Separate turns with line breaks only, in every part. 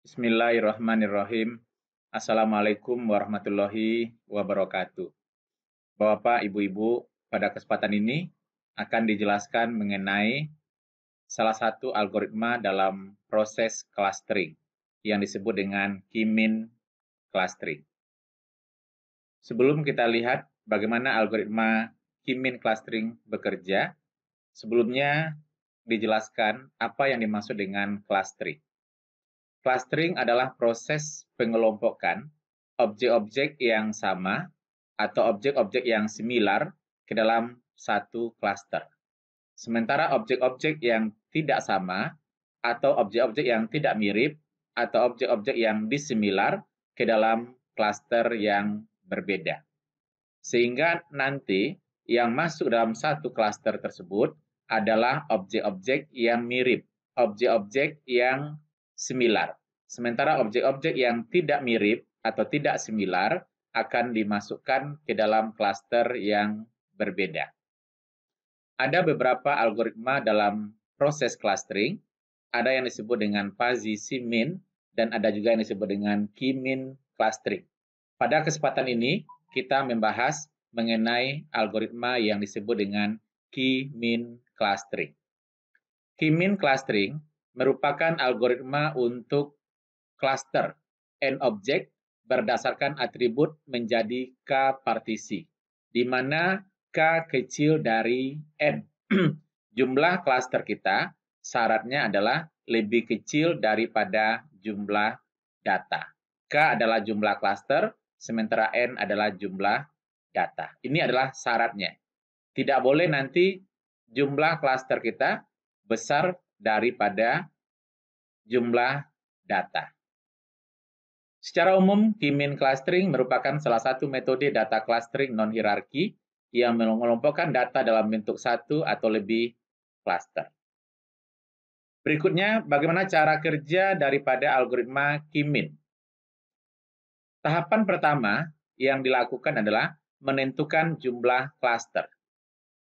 Bismillahirrahmanirrahim. Assalamualaikum warahmatullahi wabarakatuh. Bapak, Ibu-ibu, pada kesempatan ini akan dijelaskan mengenai salah satu algoritma dalam proses clustering yang disebut dengan Kimin clustering. Sebelum kita lihat bagaimana algoritma Kimin clustering bekerja, sebelumnya dijelaskan apa yang dimaksud dengan clustering. Clustering adalah proses pengelompokan objek-objek yang sama atau objek-objek yang similar ke dalam satu cluster. Sementara objek-objek yang tidak sama atau objek-objek yang tidak mirip atau objek-objek yang disimilar ke dalam cluster yang berbeda. Sehingga nanti yang masuk dalam satu cluster tersebut adalah objek-objek yang mirip, objek-objek yang similar. Sementara objek-objek yang tidak mirip atau tidak similar akan dimasukkan ke dalam klaster yang berbeda. Ada beberapa algoritma dalam proses clustering. Ada yang disebut dengan fuzzy simin dan ada juga yang disebut dengan kimin clustering. Pada kesempatan ini, kita membahas mengenai algoritma yang disebut dengan kimin clustering. Kimin clustering merupakan algoritma untuk cluster n objek berdasarkan atribut menjadi K partisi, di mana K kecil dari N. jumlah cluster kita syaratnya adalah lebih kecil daripada jumlah data. K adalah jumlah cluster, sementara N adalah jumlah data. Ini adalah syaratnya. Tidak boleh nanti jumlah cluster kita besar daripada jumlah data. Secara umum, Kimin clustering merupakan salah satu metode data clustering non-hierarki yang mengelompokkan data dalam bentuk satu atau lebih cluster. Berikutnya, bagaimana cara kerja daripada algoritma Kimin. Tahapan pertama yang dilakukan adalah menentukan jumlah cluster.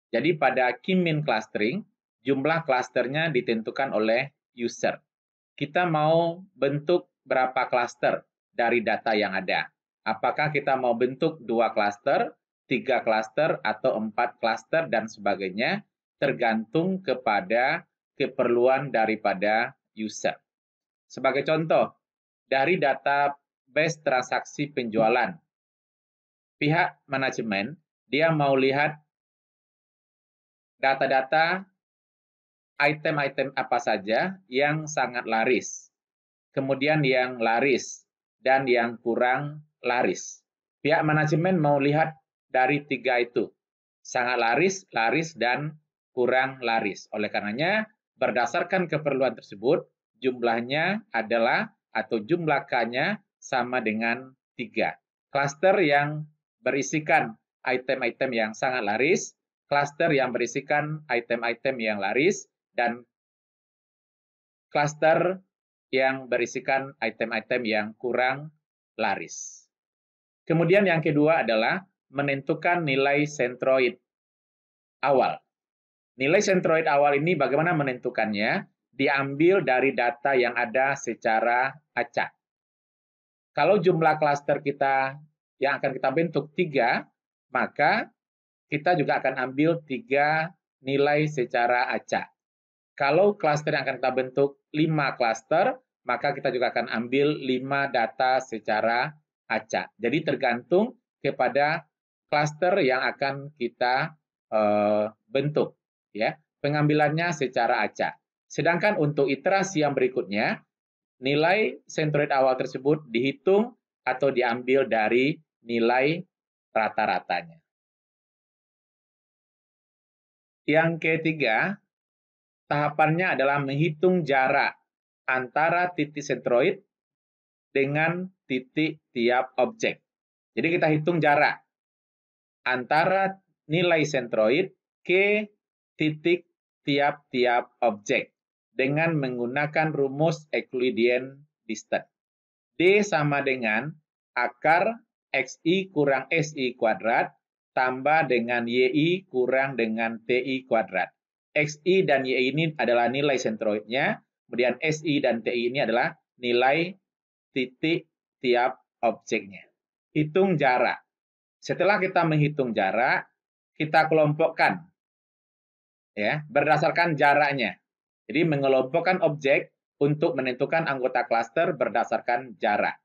Jadi pada Kimin clustering, jumlah klasternya ditentukan oleh user. Kita mau bentuk berapa klaster dari data yang ada. Apakah kita mau bentuk dua klaster, tiga klaster, atau empat klaster, dan sebagainya, tergantung kepada keperluan daripada user. Sebagai contoh, dari data base transaksi penjualan, pihak manajemen dia mau lihat data-data item-item apa saja yang sangat laris, kemudian yang laris, dan yang kurang laris. Pihak manajemen mau lihat dari tiga itu, sangat laris, laris, dan kurang laris. Oleh karenanya, berdasarkan keperluan tersebut, jumlahnya adalah atau jumlah k sama dengan tiga. Cluster yang berisikan item-item yang sangat laris, cluster yang berisikan item-item yang laris, dan klaster yang berisikan item-item yang kurang laris. Kemudian yang kedua adalah menentukan nilai sentroid awal. Nilai sentroid awal ini bagaimana menentukannya? Diambil dari data yang ada secara acak. Kalau jumlah klaster kita yang akan kita bentuk tiga, maka kita juga akan ambil tiga nilai secara acak. Kalau klaster yang akan kita bentuk 5 klaster, maka kita juga akan ambil 5 data secara acak. Jadi tergantung kepada klaster yang akan kita uh, bentuk ya. Pengambilannya secara acak. Sedangkan untuk iterasi yang berikutnya, nilai centroid awal tersebut dihitung atau diambil dari nilai rata-ratanya. Yang ketiga, Tahapannya adalah menghitung jarak antara titik sentroid dengan titik tiap objek. Jadi kita hitung jarak antara nilai sentroid ke titik tiap-tiap objek dengan menggunakan rumus Euclidean distance. D sama dengan akar XI kurang SI kuadrat tambah dengan YI kurang dengan TI kuadrat. XI dan YI ini adalah nilai sentroidnya, kemudian SI dan TI ini adalah nilai titik tiap objeknya. Hitung jarak. Setelah kita menghitung jarak, kita kelompokkan ya berdasarkan jaraknya. Jadi mengelompokkan objek untuk menentukan anggota klaster berdasarkan jarak.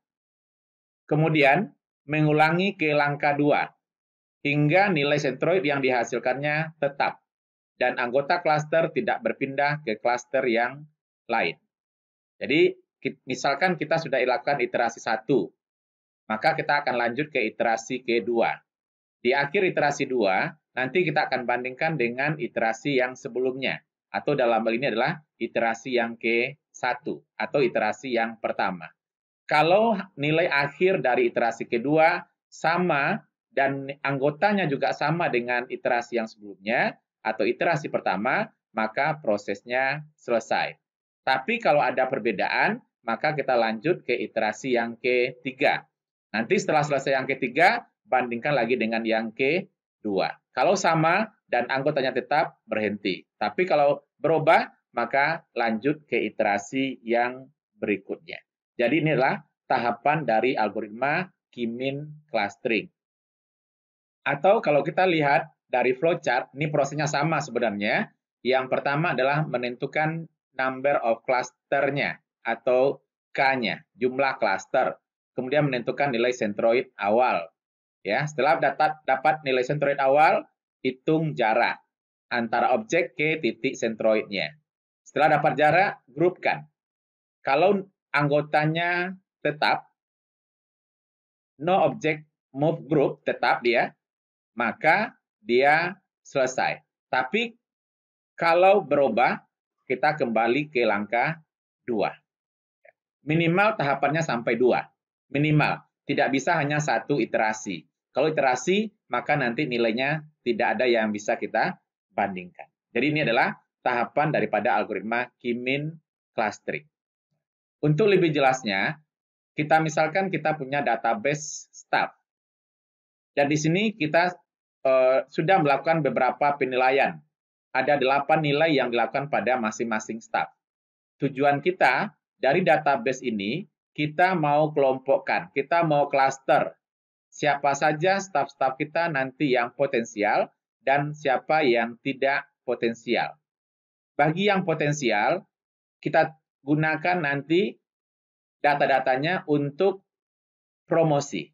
Kemudian mengulangi ke langkah 2 hingga nilai sentroid yang dihasilkannya tetap dan anggota klaster tidak berpindah ke klaster yang lain. Jadi, misalkan kita sudah lakukan iterasi 1, maka kita akan lanjut ke iterasi kedua. Di akhir iterasi 2, nanti kita akan bandingkan dengan iterasi yang sebelumnya, atau dalam hal ini adalah iterasi yang ke satu, atau iterasi yang pertama. Kalau nilai akhir dari iterasi kedua sama dan anggotanya juga sama dengan iterasi yang sebelumnya, atau iterasi pertama, maka prosesnya selesai. Tapi kalau ada perbedaan, maka kita lanjut ke iterasi yang ketiga. Nanti setelah selesai yang ketiga, bandingkan lagi dengan yang kedua. Kalau sama dan anggotanya tetap, berhenti. Tapi kalau berubah, maka lanjut ke iterasi yang berikutnya. Jadi inilah tahapan dari algoritma Kimin clustering. Atau kalau kita lihat dari flowchart, ini prosesnya sama sebenarnya. Yang pertama adalah menentukan number of clusternya atau K-nya, jumlah cluster. Kemudian menentukan nilai centroid awal. Ya, setelah dapat, dapat nilai centroid awal, hitung jarak antara objek ke titik centroidnya. Setelah dapat jarak, grupkan. Kalau anggotanya tetap, no object move group tetap dia, maka dia selesai. Tapi kalau berubah, kita kembali ke langkah dua. Minimal tahapannya sampai dua. Minimal. Tidak bisa hanya satu iterasi. Kalau iterasi, maka nanti nilainya tidak ada yang bisa kita bandingkan. Jadi ini adalah tahapan daripada algoritma Kimin clustering. Untuk lebih jelasnya, kita misalkan kita punya database staff. Dan di sini kita Eh, sudah melakukan beberapa penilaian. Ada delapan nilai yang dilakukan pada masing-masing staff. Tujuan kita dari database ini, kita mau kelompokkan, kita mau cluster Siapa saja staff-staff kita nanti yang potensial dan siapa yang tidak potensial. Bagi yang potensial, kita gunakan nanti data-datanya untuk promosi.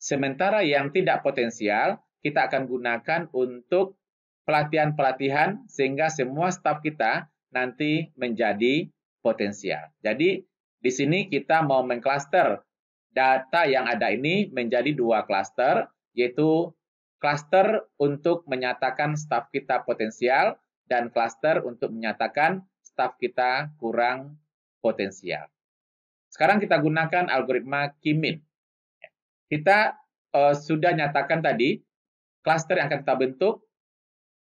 Sementara yang tidak potensial, kita akan gunakan untuk pelatihan-pelatihan sehingga semua staf kita nanti menjadi potensial. Jadi di sini kita mau mengklaster data yang ada ini menjadi dua klaster yaitu klaster untuk menyatakan staf kita potensial dan klaster untuk menyatakan staf kita kurang potensial. Sekarang kita gunakan algoritma Kimin. Kita uh, sudah nyatakan tadi Cluster yang akan kita bentuk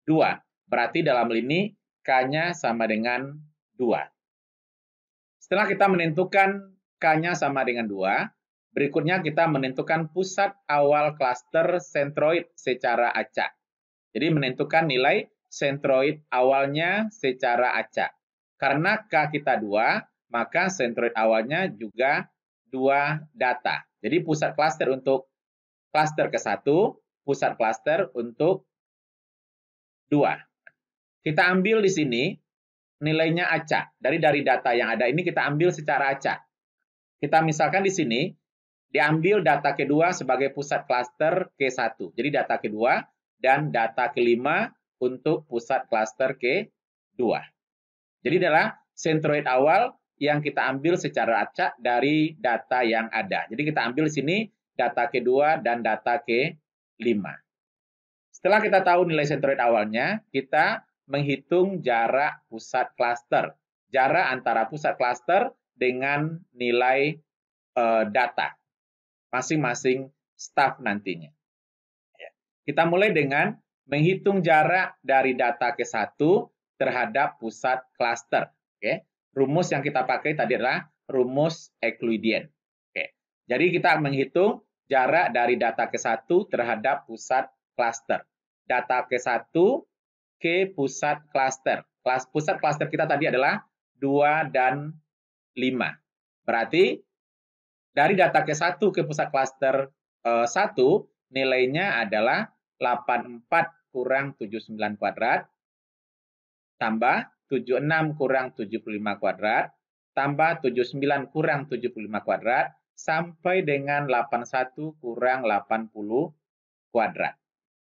2. Berarti dalam lini K-nya sama dengan 2. Setelah kita menentukan K-nya sama dengan 2, berikutnya kita menentukan pusat awal klaster sentroid secara acak. Jadi menentukan nilai sentroid awalnya secara acak. Karena K kita 2, maka sentroid awalnya juga 2 data. Jadi pusat klaster untuk klaster ke-1, pusat klaster untuk dua. Kita ambil di sini nilainya acak. Dari dari data yang ada ini kita ambil secara acak. Kita misalkan di sini diambil data kedua sebagai pusat klaster K1. Jadi data kedua dan data kelima untuk pusat klaster K2. Jadi adalah centroid awal yang kita ambil secara acak dari data yang ada. Jadi kita ambil di sini data kedua dan data K setelah kita tahu nilai sentroid awalnya, kita menghitung jarak pusat klaster. Jarak antara pusat klaster dengan nilai uh, data masing-masing staff nantinya. Ya. Kita mulai dengan menghitung jarak dari data ke satu terhadap pusat klaster. Oke. Rumus yang kita pakai tadi adalah rumus Euclidean. Oke. Jadi kita menghitung jarak dari data ke-1 terhadap pusat klaster. Data ke-1 ke pusat klaster. Kelas pusat klaster kita tadi adalah 2 dan 5. Berarti dari data ke-1 ke pusat klaster eh, 1 nilainya adalah 84 kurang 79 kuadrat tambah 76 kurang 75 kuadrat tambah 79 kurang 75 kuadrat sampai dengan 81 kurang 80 kuadrat.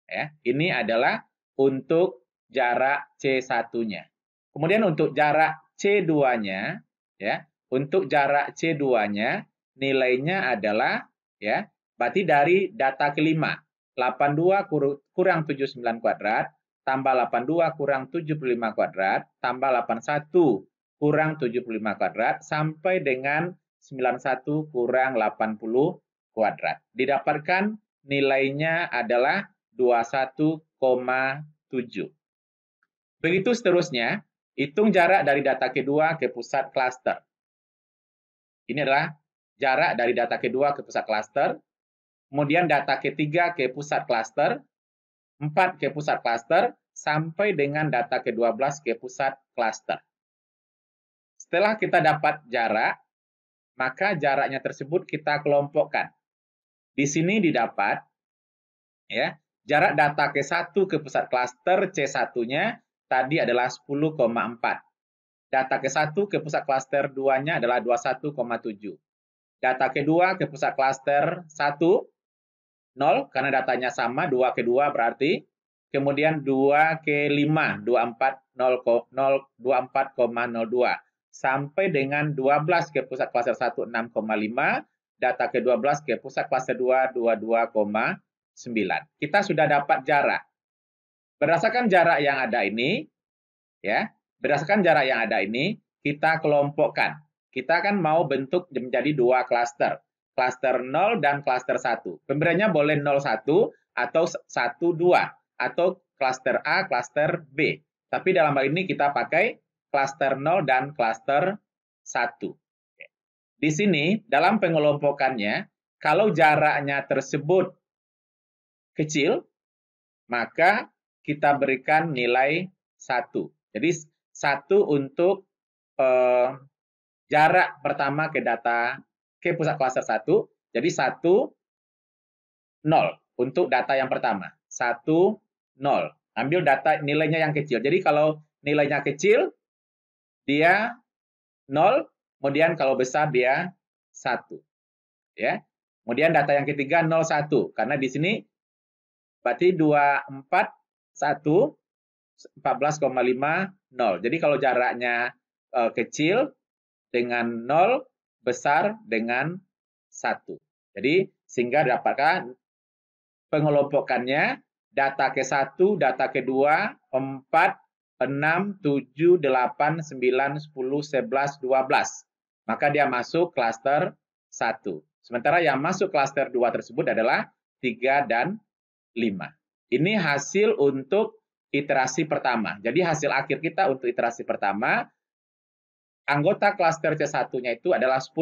Ya, ini adalah untuk jarak C1-nya. Kemudian untuk jarak C2-nya, ya, untuk jarak C2-nya nilainya adalah ya, berarti dari data kelima 82 kurang 79 kuadrat tambah 82 kurang 75 kuadrat tambah 81 kurang 75 kuadrat sampai dengan 91 kurang 80 kuadrat. Didapatkan nilainya adalah 21,7. Begitu seterusnya, hitung jarak dari data kedua ke pusat klaster. Ini adalah jarak dari data kedua ke pusat klaster, kemudian data ketiga ke pusat klaster, 4 ke pusat klaster, sampai dengan data ke-12 ke pusat klaster. Setelah kita dapat jarak, maka jaraknya tersebut kita kelompokkan. Di sini didapat ya, jarak data K1 ke pusat klaster C1-nya tadi adalah 10,4. Data K1 ke pusat klaster 2-nya adalah 21,7. Data K2 ke pusat klaster 1 0 karena datanya sama 2 ke 2 berarti kemudian 2 ke 5 24 24,02 sampai dengan 12 ke pusat klaster 1 6,5, data ke-12 ke pusat klaster 2 22,9. Kita sudah dapat jarak. Berdasarkan jarak yang ada ini, ya, berdasarkan jarak yang ada ini, kita kelompokkan. Kita kan mau bentuk menjadi dua klaster, klaster 0 dan klaster 1. Pemberiannya boleh 01 atau 12 atau klaster A, klaster B. Tapi dalam hal ini kita pakai klaster 0 dan klaster 1. Di sini, dalam pengelompokannya, kalau jaraknya tersebut kecil, maka kita berikan nilai 1. Jadi, 1 untuk eh, jarak pertama ke data ke pusat klaster 1. Jadi, 1, 0 untuk data yang pertama. 1, 0. Ambil data nilainya yang kecil. Jadi, kalau nilainya kecil, dia 0, kemudian kalau besar dia 1. Ya. Kemudian data yang ketiga 0, 1. karena di sini berarti 2, 4, 1 0. Jadi kalau jaraknya uh, kecil dengan 0, besar dengan 1. Jadi sehingga dapatkan pengelompokannya data ke-1, data ke-2, 4, 6, 7, 8, 9, 10, 11, 12. Maka dia masuk klaster 1. Sementara yang masuk klaster 2 tersebut adalah 3 dan 5. Ini hasil untuk iterasi pertama. Jadi hasil akhir kita untuk iterasi pertama, anggota klaster C1-nya itu adalah 10.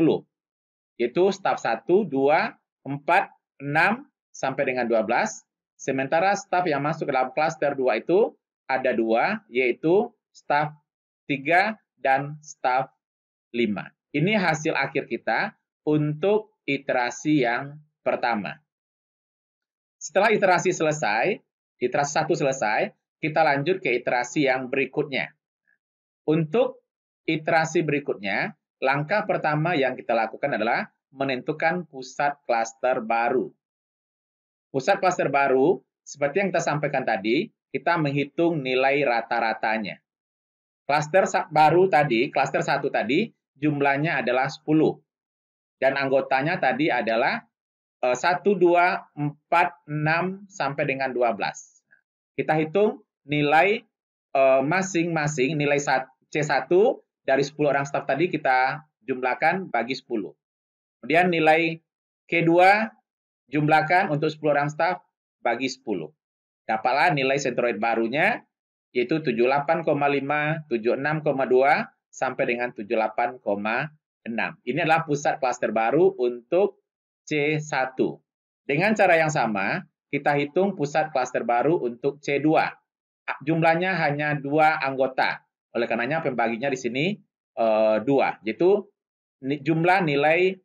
Yaitu staf 1, 2, 4, 6, sampai dengan 12. Sementara staf yang masuk ke dalam klaster 2 itu ada dua, yaitu staff 3 dan staff 5. Ini hasil akhir kita untuk iterasi yang pertama. Setelah iterasi selesai, iterasi satu selesai, kita lanjut ke iterasi yang berikutnya. Untuk iterasi berikutnya, langkah pertama yang kita lakukan adalah menentukan pusat klaster baru. Pusat klaster baru, seperti yang kita sampaikan tadi, kita menghitung nilai rata-ratanya. Klaster baru tadi, klaster satu tadi, jumlahnya adalah 10. Dan anggotanya tadi adalah 1, 2, 4, 6, sampai dengan 12. Kita hitung nilai eh, masing-masing, nilai C1 dari 10 orang staff tadi kita jumlahkan bagi 10. Kemudian nilai K2 jumlahkan untuk 10 orang staff bagi 10. Dapatlah nilai sentroid barunya, yaitu 78,5, 76,2, sampai dengan 78,6. Ini adalah pusat klaster baru untuk C1. Dengan cara yang sama, kita hitung pusat klaster baru untuk C2. Ah, jumlahnya hanya dua anggota. Oleh karenanya pembaginya di sini eh, dua, e, yaitu jumlah nilai e,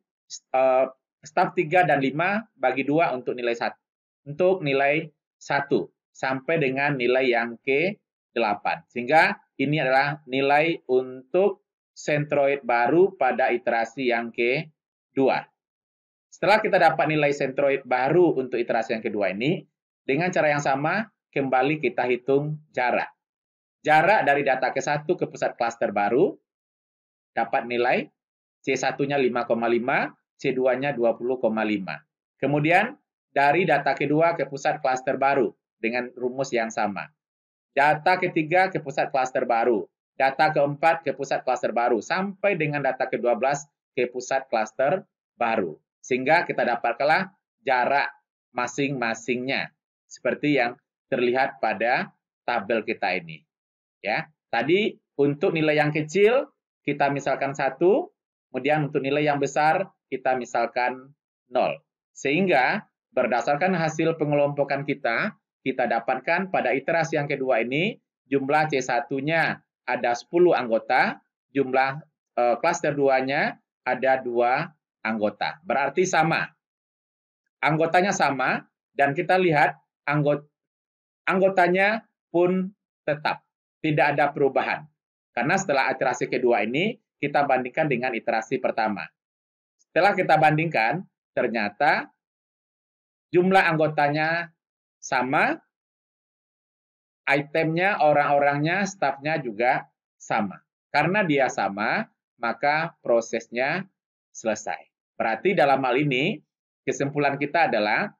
eh, staf 3 dan 5 bagi dua untuk nilai satu untuk nilai sampai dengan nilai yang ke-8. Sehingga ini adalah nilai untuk sentroid baru pada iterasi yang ke-2. Setelah kita dapat nilai sentroid baru untuk iterasi yang kedua ini, dengan cara yang sama, kembali kita hitung jarak. Jarak dari data ke-1 ke pusat klaster baru dapat nilai C1-nya 5,5, C2-nya 20,5. Kemudian dari data kedua ke pusat klaster baru dengan rumus yang sama. Data ketiga ke pusat klaster baru, data keempat ke pusat klaster baru, sampai dengan data ke-12 ke pusat klaster baru. Sehingga kita dapatkanlah jarak masing-masingnya, seperti yang terlihat pada tabel kita ini. Ya, Tadi untuk nilai yang kecil, kita misalkan satu, kemudian untuk nilai yang besar, kita misalkan nol. Sehingga Berdasarkan hasil pengelompokan kita, kita dapatkan pada iterasi yang kedua ini, jumlah C1-nya ada 10 anggota, jumlah eh, klaster uh, 2-nya ada 2 anggota. Berarti sama. Anggotanya sama, dan kita lihat anggot anggotanya pun tetap. Tidak ada perubahan. Karena setelah iterasi kedua ini, kita bandingkan dengan iterasi pertama. Setelah kita bandingkan, ternyata Jumlah anggotanya sama, itemnya, orang-orangnya, stafnya juga sama. Karena dia sama, maka prosesnya selesai. Berarti dalam hal ini, kesimpulan kita adalah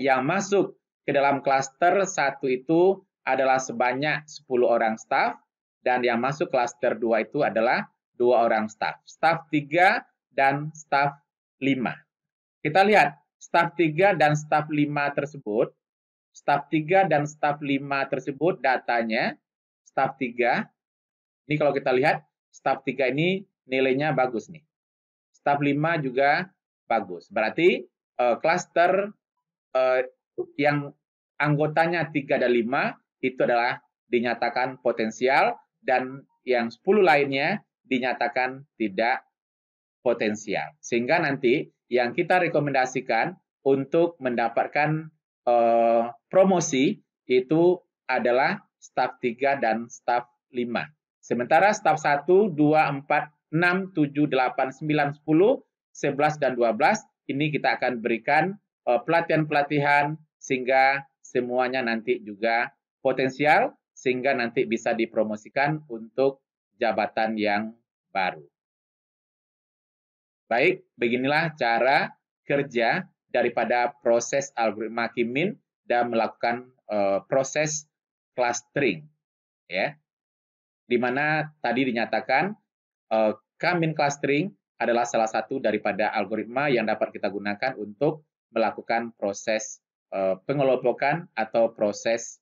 yang masuk ke dalam klaster satu itu adalah sebanyak 10 orang staf, dan yang masuk klaster 2 itu adalah dua orang staf. Staf 3 dan staf 5. Kita lihat staf 3 dan staf 5 tersebut, staf 3 dan staf 5 tersebut datanya, staf 3, ini kalau kita lihat, staf 3 ini nilainya bagus nih. Staf 5 juga bagus. Berarti uh, uh, yang anggotanya 3 dan 5 itu adalah dinyatakan potensial dan yang 10 lainnya dinyatakan tidak potensial. Sehingga nanti yang kita rekomendasikan untuk mendapatkan uh, promosi itu adalah staf 3 dan staf 5. Sementara staf 1, 2, 4, 6, 7, 8, 9, 10, 11, dan 12 ini kita akan berikan eh, pelatihan-pelatihan uh, sehingga semuanya nanti juga potensial sehingga nanti bisa dipromosikan untuk jabatan yang baru. Baik, beginilah cara kerja daripada proses algoritma Kimin dan melakukan uh, proses clustering ya. Di mana tadi dinyatakan uh, eh, k clustering adalah salah satu daripada algoritma yang dapat kita gunakan untuk melakukan proses uh, pengelompokan atau proses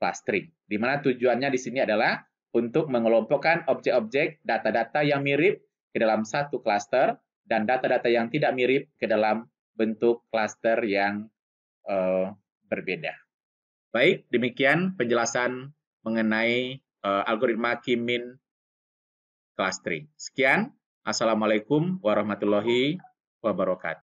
clustering. Di mana tujuannya di sini adalah untuk mengelompokkan objek-objek data-data yang mirip ke dalam satu cluster dan data-data yang tidak mirip ke dalam bentuk klaster yang uh, berbeda. Baik, demikian penjelasan mengenai uh, algoritma Kimin clustering. Sekian, Assalamualaikum warahmatullahi wabarakatuh.